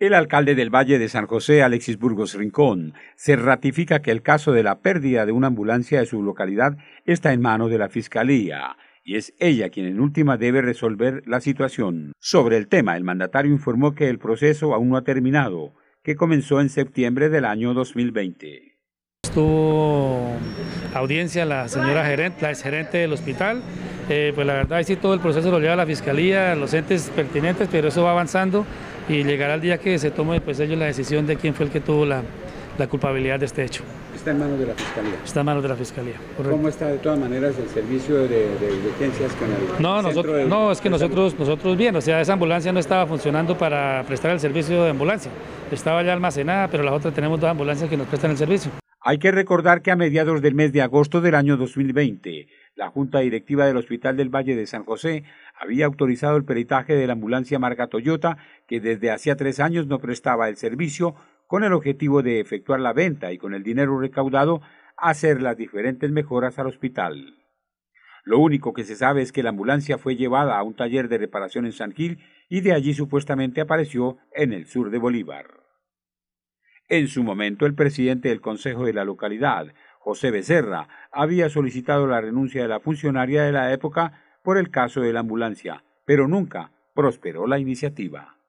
El alcalde del Valle de San José, Alexis Burgos Rincón, se ratifica que el caso de la pérdida de una ambulancia de su localidad está en manos de la Fiscalía y es ella quien en última debe resolver la situación. Sobre el tema, el mandatario informó que el proceso aún no ha terminado, que comenzó en septiembre del año 2020. Estuvo audiencia la señora gerente, la exgerente del hospital, eh, pues la verdad, sí, todo el proceso lo lleva la Fiscalía, los entes pertinentes, pero eso va avanzando y llegará el día que se tome pues ellos la decisión de quién fue el que tuvo la, culpabilidad de este hecho. Está en manos de la Fiscalía. Está en manos de la Fiscalía, ¿Cómo está de todas maneras el servicio de, de con el no, nosotros, No, es que nosotros, nosotros bien, o sea, esa ambulancia no estaba funcionando para prestar el servicio de ambulancia. Estaba ya almacenada, pero las otras tenemos dos ambulancias que nos prestan el servicio. Hay que recordar que a mediados del mes de agosto del año 2020, la Junta Directiva del Hospital del Valle de San José había autorizado el peritaje de la ambulancia marca Toyota, que desde hacía tres años no prestaba el servicio, con el objetivo de efectuar la venta y con el dinero recaudado hacer las diferentes mejoras al hospital. Lo único que se sabe es que la ambulancia fue llevada a un taller de reparación en San Gil y de allí supuestamente apareció en el sur de Bolívar. En su momento el presidente del consejo de la localidad, José Becerra, había solicitado la renuncia de la funcionaria de la época por el caso de la ambulancia, pero nunca prosperó la iniciativa.